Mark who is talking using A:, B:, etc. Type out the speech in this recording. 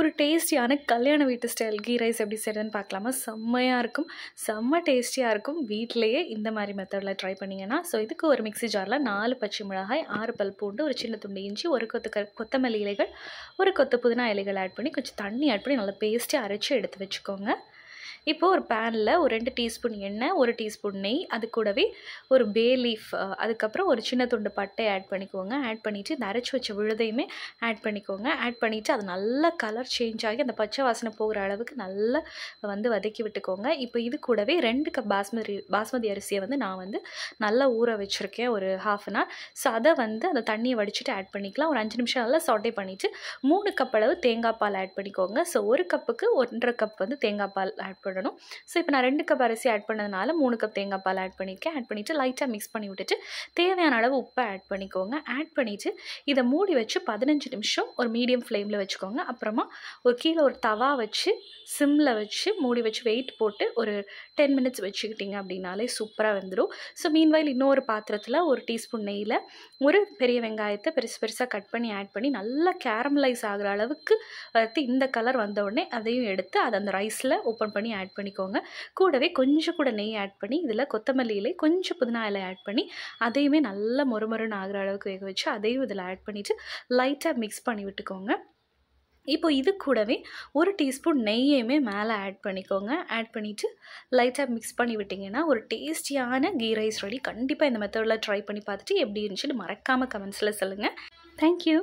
A: ஒரு டேஸ்டியான கல்யாண வீட்டு ஸ்டைல் கீ ரைஸ் எப்படி செய்கிறதுன்னு பார்க்கலாமா செம்மையாக இருக்கும் செம்ம டேஸ்டியாக இருக்கும் வீட்டிலையே இந்த மாதிரி மெத்தடில் ட்ரை பண்ணிங்கன்னா ஸோ இதுக்கு ஒரு மிக்சி ஜாரில் நாலு பச்சை மிளகாய் ஆறு பல் பூண்டு ஒரு சின்ன துண்டு இஞ்சி ஒரு கொத்து கொத்தமல்லி இலைகள் ஒரு கொத்து புதினா இலைகள் ஆட் பண்ணி கொஞ்சம் தண்ணி ஆட் பண்ணி நல்லா பேஸ்ட்டாக அரைச்சி எடுத்து வச்சுக்கோங்க இப்போது ஒரு பேனில் ஒரு ரெண்டு டீஸ்பூன் எண்ணெய் ஒரு டீஸ்பூன் நெய் அது கூடவே ஒரு பே லீஃப் அதுக்கப்புறம் ஒரு சின்ன துண்டு பட்டை ஆட் பண்ணிக்கோங்க ஆட் பண்ணிவிட்டு இந்த அரைச்சி வச்ச விழுதையுமே ஆட் பண்ணிக்கோங்க ஆட் பண்ணிவிட்டு அது நல்லா கலர் சேஞ்ச் ஆகி அந்த பச்சை வாசனை போகிற அளவுக்கு நல்லா வந்து வதக்கி விட்டுக்கோங்க இப்போ இது கூடவே ரெண்டு கப் பாஸ்மதி பாஸ்மதி அரிசியை வந்து நான் வந்து நல்லா ஊற வச்சுருக்கேன் ஒரு ஹாஃப் அன் ஹவர் ஸோ அதை வந்து அந்த தண்ணியை வடிச்சுட்டு ஆட் பண்ணிக்கலாம் ஒரு அஞ்சு நிமிஷம் நல்லா சொட்டை பண்ணிவிட்டு மூணு கப் அளவு தேங்காய் பால் ஆட் பண்ணிக்கோங்க ஸோ ஒரு கப்புக்கு ஒன்றரை கப் வந்து தேங்காய் பால் ஆட் பண்ணுறோம் பண்ணணும் ஸோ இப்போ நான் ரெண்டு கப் அரிசி ஆட் பண்ணதுனால மூணு கப் தேங்காய் பால் ஆட் பண்ணியிருக்கேன் ஆட் பண்ணிவிட்டு லைட்டாக மிக்ஸ் பண்ணி விட்டுட்டு தேவையான அளவு உப்பை ஆட் பண்ணிக்கோங்க ஆட் பண்ணிவிட்டு இதை மூடி வச்சு பதினஞ்சு நிமிஷம் ஒரு மீடியம் ஃப்ளேமில் வச்சுக்கோங்க அப்புறமா ஒரு கீழே ஒரு தவா வச்சு சிம்மில் வச்சு மூடி வச்சு வெயிட் போட்டு ஒரு டென் மினிட்ஸ் வச்சுக்கிட்டிங்க அப்படின்னாலே சூப்பராக வந்துடும் ஸோ மீன்வாயில் இன்னொரு பாத்திரத்தில் ஒரு டீஸ்பூன் நெய்யில் ஒரு பெரிய வெங்காயத்தை பெருசு பெருசாக கட் பண்ணி ஆட் பண்ணி நல்லா கேரமலைஸ் ஆகிற அளவுக்கு வறுத்து இந்த கலர் வந்த உடனே அதையும் எடுத்து அதை அந்த ரைஸில் ஓப்பன் பண்ணி ஆட் பண்ணிக்கோங்க கூடவே கொஞ்சம் கூட நெய் ஆட் பண்ணி இதில் கொத்தமல்லி இலை கொஞ்சம் புதினா இலை ஆட் பண்ணி அதையுமே நல்லா மொறுமொறுன்னு ஆகிற அளவுக்கு வேக வச்சு அதையும் இதில் ஆட் பண்ணிவிட்டு லைட்டாக மிக்ஸ் பண்ணி விட்டுக்கோங்க இப்போ இது கூடவே ஒரு டீஸ்பூன் நெய்யுமே மேலே ஆட் பண்ணிக்கோங்க ஆட் பண்ணிவிட்டு லைட்டாக மிக்ஸ் பண்ணி விட்டிங்கன்னா ஒரு டேஸ்டியான கீ ரைஸ் ரெடி கண்டிப்பாக இந்த மெத்தடில் ட்ரை பண்ணி பார்த்துட்டு எப்படி இருந்துச்சுன்னு மறக்காமல் கமெண்ட்ஸில் சொல்லுங்கள் தேங்க்யூ